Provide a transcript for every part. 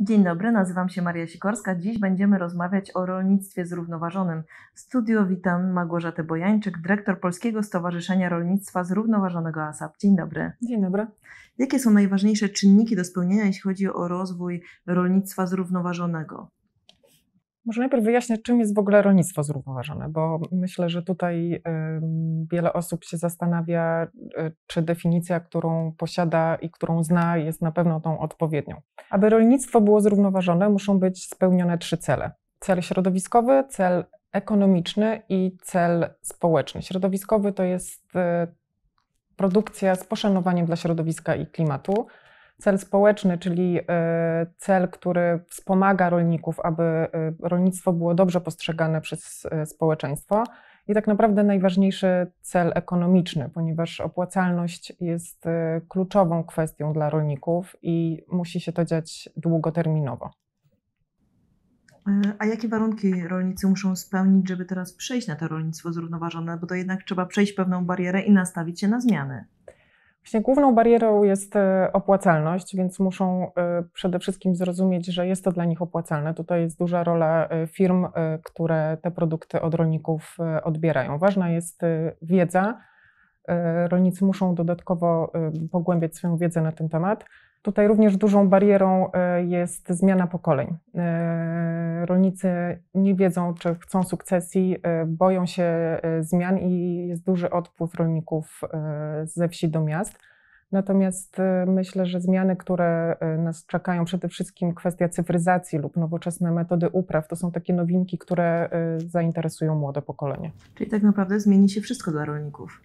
Dzień dobry, nazywam się Maria Sikorska. Dziś będziemy rozmawiać o rolnictwie zrównoważonym. W studio witam Małgorzatę Bojańczyk, dyrektor Polskiego Stowarzyszenia Rolnictwa Zrównoważonego ASAP. Dzień dobry. Dzień dobry. Jakie są najważniejsze czynniki do spełnienia, jeśli chodzi o rozwój rolnictwa zrównoważonego? Może najpierw wyjaśnię, czym jest w ogóle rolnictwo zrównoważone, bo myślę, że tutaj wiele osób się zastanawia, e, czy definicja, którą posiada i którą zna, jest na pewno tą odpowiednią. Aby rolnictwo było zrównoważone, muszą być spełnione trzy cele: cel środowiskowy, cel ekonomiczny i cel społeczny. Środowiskowy to jest e, produkcja z poszanowaniem dla środowiska i klimatu cel społeczny, czyli y, cel, który wspomaga rolników, aby y, rolnictwo było dobrze postrzegane przez y, społeczeństwo. I tak naprawdę najważniejszy cel ekonomiczny, ponieważ opłacalność jest kluczową kwestią dla rolników i musi się to dziać długoterminowo. E, a jakie warunki rolnicy muszą spełnić, żeby teraz przejść na to rolnictwo zrównoważone? Bo to jednak trzeba przejść pewną barierę i nastawić się na zmiany. Właśnie główną barierą jest e, opłacalność, więc muszą e, przede wszystkim zrozumieć, że jest to dla nich opłacalne. Tutaj jest duża rola e, firm, które te produkty od rolników odbierają. Ważna jest wiedza. Rolnicy muszą dodatkowo pogłębiać swoją wiedzę na ten temat. Tutaj również dużą barierą e, jest zmiana pokoleń. E, rolnicy nie wiedzą, czy chcą sukcesji, e, boją się zmian i jest duży odpływ rolników ze wsi do miast. Natomiast myślę, że zmiany, które nas czekają, przede wszystkim kwestia cyfryzacji lub nowoczesne metody upraw, to są takie nowinki, które zainteresują młode pokolenie. Czyli tak naprawdę zmieni się wszystko dla rolników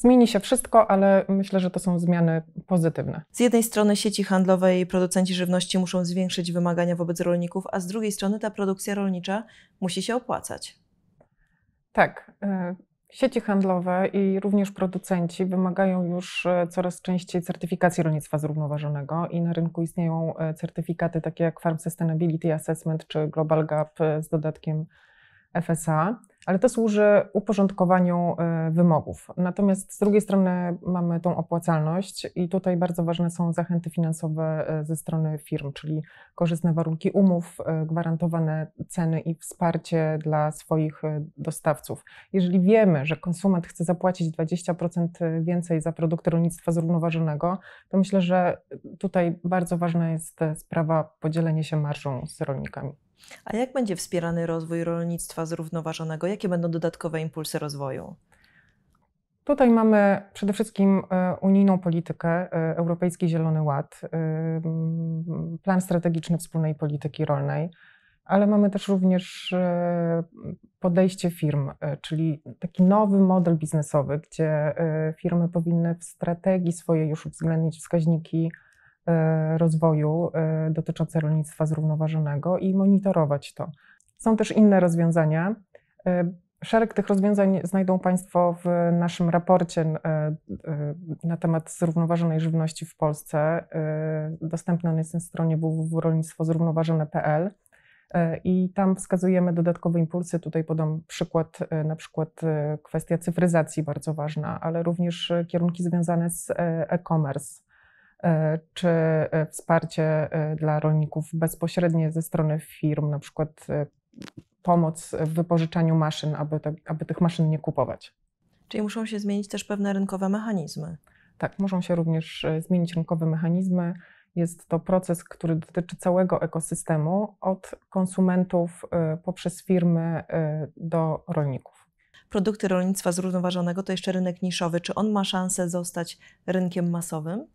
zmieni się wszystko, ale myślę, że to są zmiany pozytywne. Z jednej strony sieci handlowe i producenci żywności muszą zwiększyć wymagania wobec rolników, a z drugiej strony ta produkcja rolnicza musi się opłacać. Tak. E, sieci handlowe i również producenci wymagają już e, coraz częściej certyfikacji rolnictwa zrównoważonego i na rynku istnieją e, certyfikaty takie jak Farm Sustainability Assessment czy Global Gap z dodatkiem FSA ale to służy uporządkowaniu e, wymogów. Natomiast z drugiej strony mamy tą opłacalność i tutaj bardzo ważne są zachęty finansowe e, ze strony firm, czyli korzystne warunki umów, e, gwarantowane ceny i wsparcie dla swoich dostawców. Jeżeli wiemy, że konsument chce zapłacić 20% więcej za produkty rolnictwa zrównoważonego, to myślę, że tutaj bardzo ważna jest sprawa podzielenia się marżą z rolnikami. A jak będzie wspierany rozwój rolnictwa zrównoważonego? Jakie będą dodatkowe impulsy rozwoju? Tutaj mamy przede wszystkim e, unijną politykę, e, Europejski Zielony Ład, e, plan strategiczny wspólnej polityki rolnej, ale mamy też również podejście firm, czyli taki nowy model biznesowy, gdzie firmy powinny w strategii swojej już uwzględnić wskaźniki E, rozwoju e, dotyczące rolnictwa zrównoważonego i monitorować to. Są też inne rozwiązania. E, szereg tych rozwiązań znajdą Państwo w naszym raporcie na temat zrównoważonej żywności w Polsce. Dostępny on jest na stronie www.rolnictwozrównoważone.pl i tam wskazujemy dodatkowe impulsy. Tutaj podam przykład, na przykład kwestia cyfryzacji bardzo ważna, ale również kierunki związane z e-commerce E, czy e, wsparcie e, dla rolników bezpośrednie ze strony firm, na przykład pomoc w wypożyczaniu maszyn, aby, te, aby tych maszyn nie kupować. Czyli muszą się zmienić też pewne rynkowe mechanizmy. Tak, muszą się również zmienić rynkowe mechanizmy. Jest to proces, który dotyczy całego ekosystemu, od konsumentów poprzez firmy do rolników. Produkty rolnictwa zrównoważonego to jeszcze rynek niszowy. Czy on ma szansę zostać rynkiem masowym?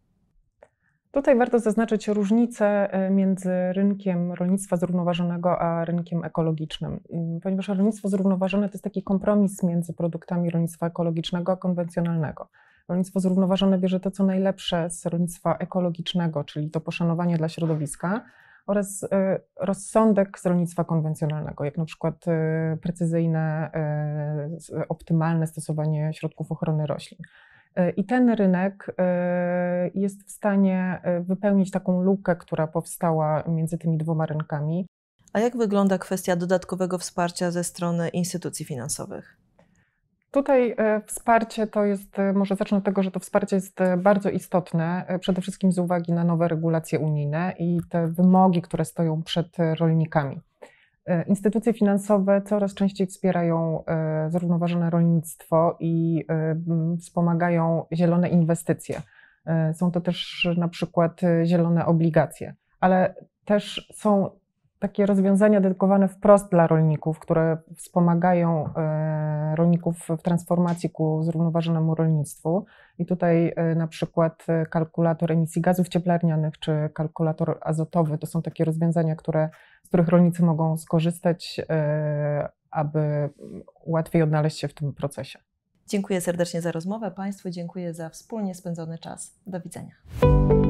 Tutaj warto zaznaczyć różnicę e, między rynkiem rolnictwa zrównoważonego a rynkiem ekologicznym, mm, ponieważ rolnictwo zrównoważone to jest taki kompromis między produktami rolnictwa ekologicznego a konwencjonalnego. Rolnictwo zrównoważone bierze to, co najlepsze z rolnictwa ekologicznego, czyli to poszanowanie dla środowiska oraz e, rozsądek z rolnictwa konwencjonalnego, jak na przykład e, precyzyjne, optymalne stosowanie środków ochrony roślin. E, I ten rynek e, jest w stanie e, wypełnić taką lukę, która powstała między tymi dwoma rynkami. A jak wygląda kwestia dodatkowego wsparcia ze strony instytucji finansowych? Tutaj wsparcie to jest, może zacznę od tego, że to wsparcie jest bardzo istotne, przede wszystkim z uwagi na nowe regulacje unijne i te wymogi, które stoją przed rolnikami. E, instytucje finansowe coraz częściej wspierają e, zrównoważone rolnictwo i e, wspomagają zielone inwestycje. Są to też na przykład zielone obligacje, ale też są takie rozwiązania dedykowane wprost dla rolników, które wspomagają e, rolników w transformacji ku zrównoważonemu rolnictwu. I tutaj e, na przykład e, kalkulator emisji gazów cieplarnianych czy kalkulator azotowy to są takie rozwiązania, które, z których rolnicy mogą skorzystać, aby łatwiej odnaleźć się w tym procesie. Dziękuję serdecznie za rozmowę Państwu, dziękuję za wspólnie spędzony czas. Do widzenia.